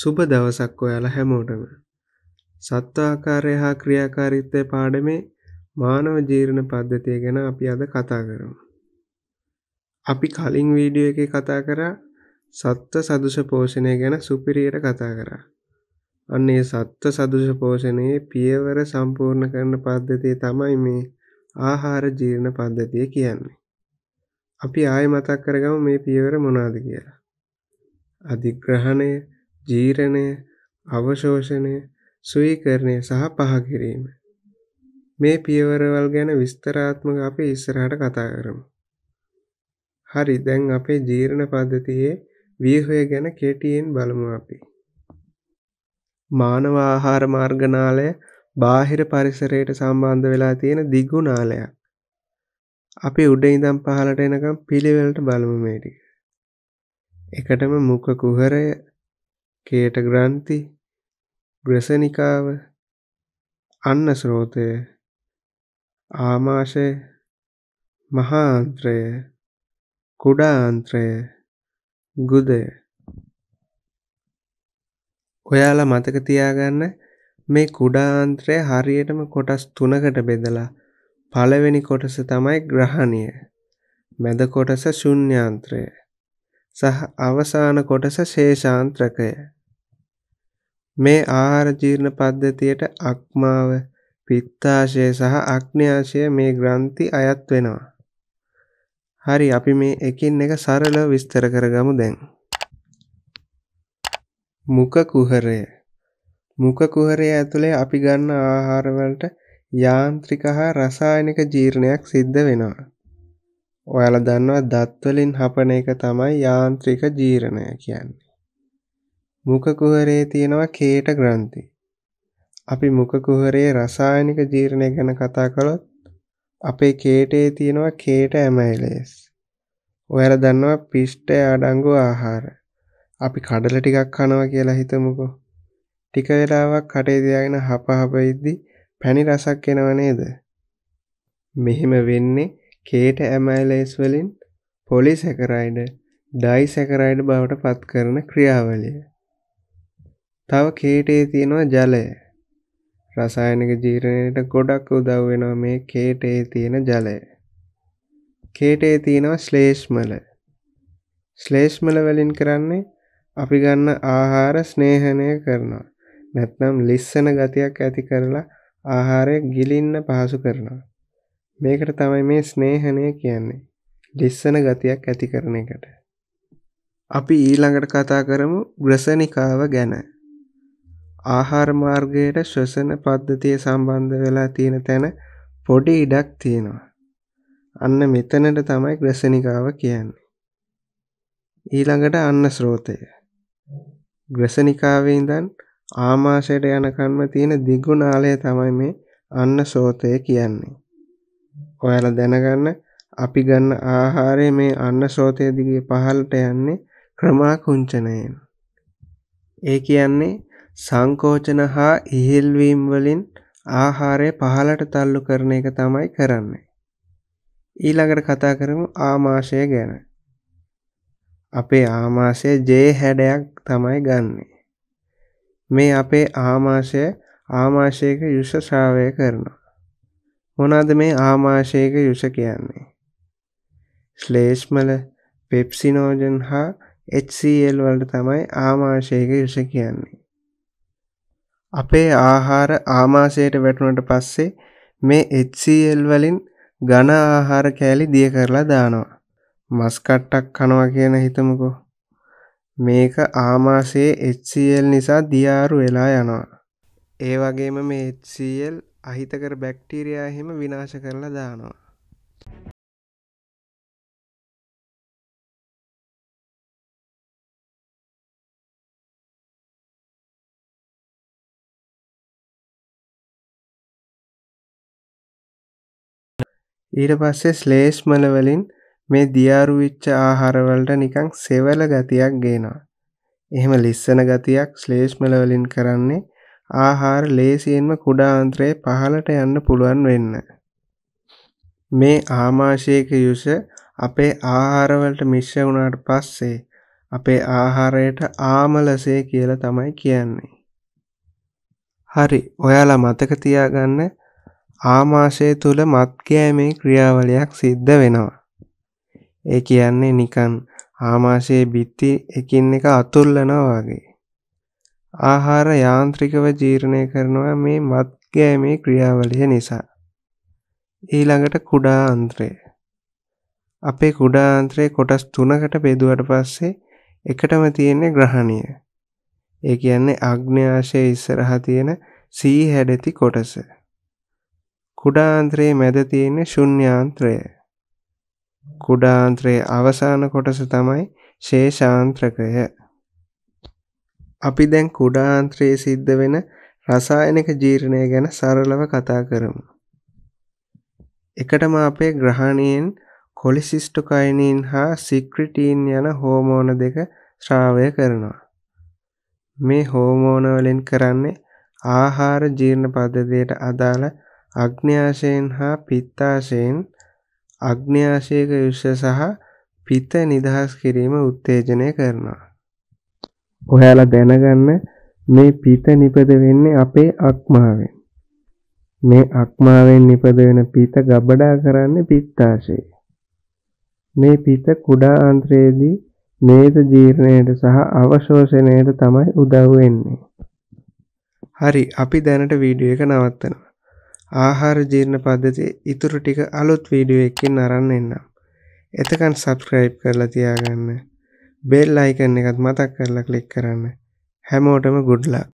සුබ දවසක් ඔයාලා හැමෝටම. සත්වාකාරය හා ක්‍රියාකාරීත්වය පාඩමේ මානව ජීර්ණ පද්ධතිය ගැන අපි අද කතා කරමු. අපි කලින් වීඩියෝ එකේ කතා කරා සත්ත්ව සදුස පෝෂණය ගැන සුපිරියට කතා කරා. අන්න ඒ සත්ත්ව සදුස පෝෂණයේ පියවර සම්පූර්ණ කරන පද්ධතිය තමයි මේ ආහාර ජීර්ණ පද්ධතිය කියන්නේ. අපි ආය මතක් කරගම මේ පියවර මොනාද කියලා. අධිග්‍රහණය ජීරණය අවශෝෂණය සුවීකරණය සහ පහකිරීම. මේ පියවරවල් ගැන විස්තරාත්මක අපි ඉස්සරහට කතා කරමු. හරි දැන් අපේ ජීර්ණ පද්ධතියේ ව්‍යහය ගැන කෙටියෙන් බලමු අපි. මානව ආහාර මාර්ගනාලය බාහිර පරිසරයට සම්බන්ධ වෙලා තියෙන දිගු නාලයක්. අපි උඩ ඉඳන් පහලට එනකම් පිළිවෙලට බලමු මේ ටික. එකටම මුඛ කුහරය කේට ග්‍රන්ථි ග්‍රසනිකාව අන්න ස්රෝතය ආමාශය මහාන්ත්‍රය කුඩාන්ත්‍රය ගුදය ඔයාලා මතක තියාගන්න මේ කුඩාන්ත්‍රය හරියටම කොටස් තුනකට බෙදලා පළවෙනි කොටස තමයි ග්‍රහණය මැද කොටස ශුන්‍යාන්ත්‍රය සහ අවසාන කොටස ශේෂාන්ත්‍රකය මේ ආහාර ජීර්ණ පද්ධතියට අක්මාව, පිත්තාශය සහ අග්න්‍යාශය මේ ග්‍රන්ථි අයත් වෙනවා. හරි අපි මේ එකින් එක සරලව විස්තර කරගමු දැන්. මුඛ කුහරය. මුඛ කුහරය ඇතුලේ අපි ගන්න ආහාර වලට යාන්ත්‍රික හා රසායනික ජීර්ණයක් සිද්ධ වෙනවා. ඔයාලා දන්නවා දත් වලින් හපන එක තමයි යාන්ත්‍රික ජීර්ණය කියන්නේ. මුඛ කුහරයේ තියෙනවා කේට ග්‍රන්ථි. අපි මුඛ කුහරයේ රසායනික ජීර්ණය ගැන කතා කළොත් අපේ කේටේ තියෙනවා කේට ඇමයිලේස්. ඔයාලා දන්නවා පිෂ්ඨය අඩංගු ආහාර. අපි කඩල ටිකක් කනවා කියලා හිතමුකෝ. ටික වෙලාවක් කටේ තියාගෙන හපහප ඉද්දි පැණි රසක් එනව නේද? මෙහෙම වෙන්නේ කේට ඇමයිලේස් වලින් පොලිසැකරයිඩ් ඩයිසැකරයිඩ් බවට පත් කරන ක්‍රියාවලිය. තව කේටේ තියෙනවා ජලය රසායනික ජීරණයට ගොඩක් උදව් වෙනවා මේ කේටේ තියෙන ජලය කේටේ තියෙනවා ශ්ලේෂ්මල ශ්ලේෂ්මල වලින් කරන්නේ අපි ගන්න ආහාර ස්නේහනය කරනවා නැත්නම් ලිස්සන ගතියක් ඇති කරලා ආහාරය ගිලින්න පහසු කරනවා මේකට තමයි මේ ස්නේහනය කියන්නේ ලිස්සන ගතියක් ඇති කරන එකට අපි ඊළඟට කතා කරමු ග්‍රසනිකාව ගැන ආහාර මාර්ගයට ශ්වසන පද්ධතිය සම්බන්ධ වෙලා තියෙන තැන පොඩි ඉඩක් තියෙනවා. අන්න මෙතනට තමයි ග්‍රසනිකාව කියන්නේ. ඊළඟට අන්න ස්රෝතය. ග්‍රසනිකාවේ ඉඳන් ආමාශයට යනකන්ම තියෙන දිගු නාලය තමයි මේ අන්න සෝතය කියන්නේ. ඔයාලා දැනගන්න අපි ගන්න ආහාරය මේ අන්න සෝතය දිගේ පහළට යන්නේ ක්‍රමාකුංචනයෙන්. ඒ කියන්නේ සංකෝචන හා ඉහිල්වීම් වලින් ආහාරය පහලට තල්ලු කරන එක තමයි කරන්නේ. ඊළඟට කතා කරමු ආමාශය ගැන. අපේ ආමාශය ජේ හැඩයක් තමයි ගන්නෙ. මේ අපේ ආමාශය ආමාශයක යුෂ ශ්‍රාවය කරනවා. මොනවද මේ ආමාශයක යුෂ කියන්නේ? ශ්ලේෂ්මල, පෙප්සිනෝජන් හා HCl වලට තමයි ආමාශයක යුෂ කියන්නේ. අපේ ආහාර ආමාශයට වැටුණට පස්සේ මේ HCl වලින් ඝන ආහාර කෑලි දිය කරලා දානවා. මස් කට්ටක් කනවා කියන හිතමුකෝ. මේක ආමාශයේ HCl නිසා දියාරු වෙලා යනවා. ඒ වගේම මේ HCl අහිතකර බැක්ටීරියා එහෙම විනාශ කරලා දානවා. ඊට පස්සේ ශ්ලේෂ්මල වලින් මේ දියාරු වෙච්ච ආහාර වලට නිකන් සෙවල ගතියක් ගේනවා. එහෙම ලිස්සන ගතියක් ශ්ලේෂ්මල වලින් කරන්නේ ආහාර ලේසියෙන්ම කුඩා අන්තරයේ පහළට යන්න පුළුවන් වෙන්න. මේ ආමාශයක යුෂ අපේ ආහාරවලට මිශ්‍ර වුණාට පස්සේ අපේ ආහාරයට ආමලසය කියලා තමයි කියන්නේ. හරි, ඔයාලා මතක තියාගන්න ආමාශය තුළ මත්ගෑමේ ක්‍රියාවලියක් සිද්ධ වෙනවා. ඒ කියන්නේ නිකන් ආමාශයේ බිත්ති එකින් එක අතුල්ලනවා වගේ. ආහාර යාන්ත්‍රිකව ජීර්ණය කරනවා මේ මත්ගෑමේ ක්‍රියාවලිය නිසා. ඊළඟට කුඩා අන්ත්‍රය. අපේ කුඩා අන්ත්‍රයේ කොටස් තුනකට බෙදුවට පස්සේ එකටම තියෙන්නේ ග්‍රහණය. ඒ කියන්නේ අග්න්‍යාශය ඉස්සරහා තියෙන සී හැඩති කොටස. කුඩාන්ත්‍රයේ මැද තියෙන ශුන්‍යාන්ත්‍රය. කුඩාන්ත්‍රයේ අවසාන කොටස තමයි ශේෂාන්ත්‍රකය. අපි දැන් කුඩාන්ත්‍රයේ සිද්ධ වෙන රසායනික ජීර්ණය ගැන සරලව කතා කරමු. එකටම අපේ ග්‍රහණයෙන් කොලිසිස්ටොකයිනීන් හා සික්‍රිටීන් යන හෝමෝන දෙක ශ්‍රාවය කරනවා. මේ හෝමෝනවලින් කරන්නේ ආහාර ජීර්ණ පද්ධතියට අදාළ අග්න්‍යාශයෙන් හා පිත්තාශයෙන් අග්න්‍යාශයක යුෂ සහ පිත්ත නිදහස් කිරීම උත්තේජනය කරනවා. ඔයාලා දැනගන්න මේ පිත නිපද වෙන්නේ අපේ අක්මාවෙන්. මේ අක්මාවෙන් නිපද වෙන පිත ගබඩා කරන්නේ පිත්තාශයේ. මේ පිත කුඩා අන්ත්‍රයේදී මේද ජීර්ණයට සහ අවශෝෂණයට තමයි උදව් වෙන්නේ. හරි අපි දැනට වීඩියෝ එක නවත්තනවා. ආහාර ජීර්ණ පද්ධතිය ඉතුරු ටික අලුත් වීඩියෝ එකකින් අරන් එන්නම්. එතකන් සබස්ක්‍රයිබ් කරලා තියාගන්න. බෙල් අයිකන් එකත් මතක් කරලා ක්ලික් කරන්න. හැමෝටම ගුඩ්ලක්.